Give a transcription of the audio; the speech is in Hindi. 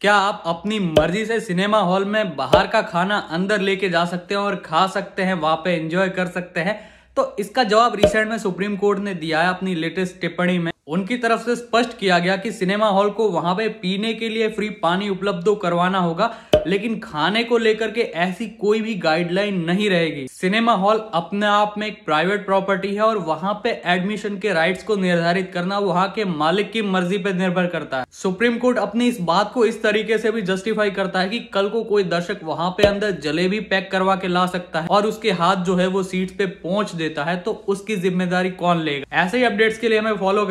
क्या आप अपनी मर्जी से सिनेमा हॉल में बाहर का खाना अंदर लेके जा सकते हैं और खा सकते हैं वहां पे एंजॉय कर सकते हैं तो इसका जवाब रिसेंट में सुप्रीम कोर्ट ने दिया है अपनी लेटेस्ट टिप्पणी में उनकी तरफ से स्पष्ट किया गया कि सिनेमा हॉल को वहां पे पीने के लिए फ्री पानी उपलब्ध तो करवाना होगा लेकिन खाने को लेकर के ऐसी कोई भी गाइडलाइन नहीं रहेगी सिनेमा हॉल अपने आप में एक प्राइवेट प्रॉपर्टी है और वहां पे एडमिशन के राइट्स को निर्धारित करना वहां के मालिक की मर्जी पे निर्भर करता है सुप्रीम कोर्ट अपनी इस बात को इस तरीके से भी जस्टिफाई करता है कि कल को कोई दर्शक वहां पे अंदर जलेबी पैक करवा के ला सकता है और उसके हाथ जो है वो सीट पे पहुंच देता है तो उसकी जिम्मेदारी कौन लेगा ऐसे ही अपडेट्स के लिए हमें फॉलो